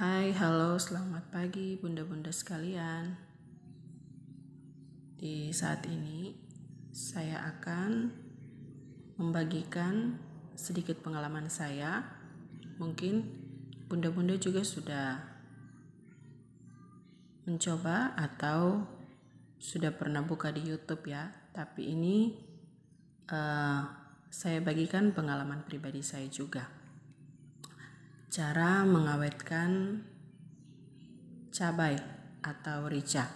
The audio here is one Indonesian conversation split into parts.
Hai, halo, selamat pagi bunda-bunda sekalian. Di saat ini saya akan membagikan sedikit pengalaman saya. Mungkin bunda-bunda juga sudah mencoba atau sudah pernah buka di YouTube ya, tapi ini uh, saya bagikan pengalaman pribadi saya juga. Cara mengawetkan cabai atau rica.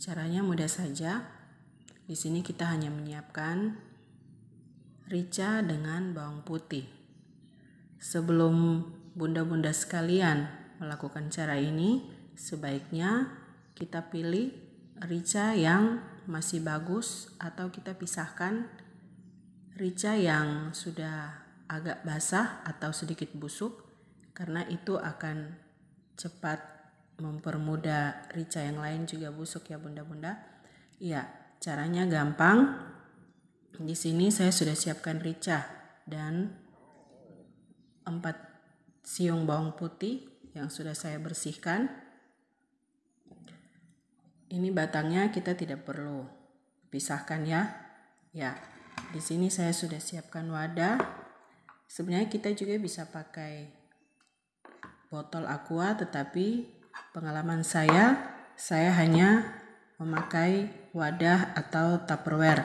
Caranya mudah saja. Di sini kita hanya menyiapkan rica dengan bawang putih. Sebelum bunda-bunda sekalian melakukan cara ini, sebaiknya kita pilih rica yang masih bagus atau kita pisahkan rica yang sudah agak basah atau sedikit busuk karena itu akan cepat mempermudah rica yang lain juga busuk ya bunda-bunda. Ya, caranya gampang. Di sini saya sudah siapkan rica dan 4 siung bawang putih yang sudah saya bersihkan. Ini batangnya kita tidak perlu pisahkan ya. Ya, di sini saya sudah siapkan wadah. Sebenarnya kita juga bisa pakai botol aqua tetapi pengalaman saya saya hanya memakai wadah atau tupperware.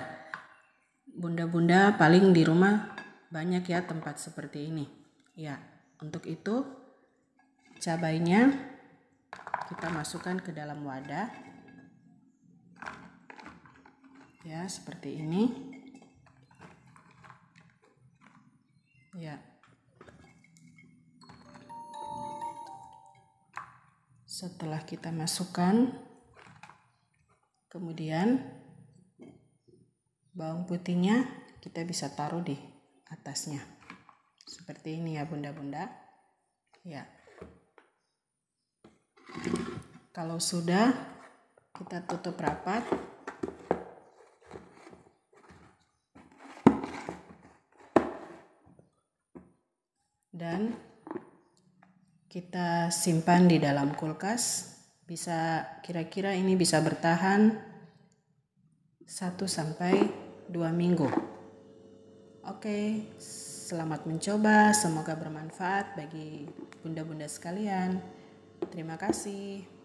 Bunda-bunda paling di rumah banyak ya tempat seperti ini. Ya, untuk itu cabainya kita masukkan ke dalam wadah. Ya, seperti ini. Ya. Setelah kita masukkan, kemudian bawang putihnya kita bisa taruh di atasnya. Seperti ini ya bunda-bunda. Ya. Kalau sudah, kita tutup rapat. Dan kita simpan di dalam kulkas bisa kira-kira ini bisa bertahan 1 sampai 2 minggu. Oke, selamat mencoba, semoga bermanfaat bagi bunda-bunda sekalian. Terima kasih.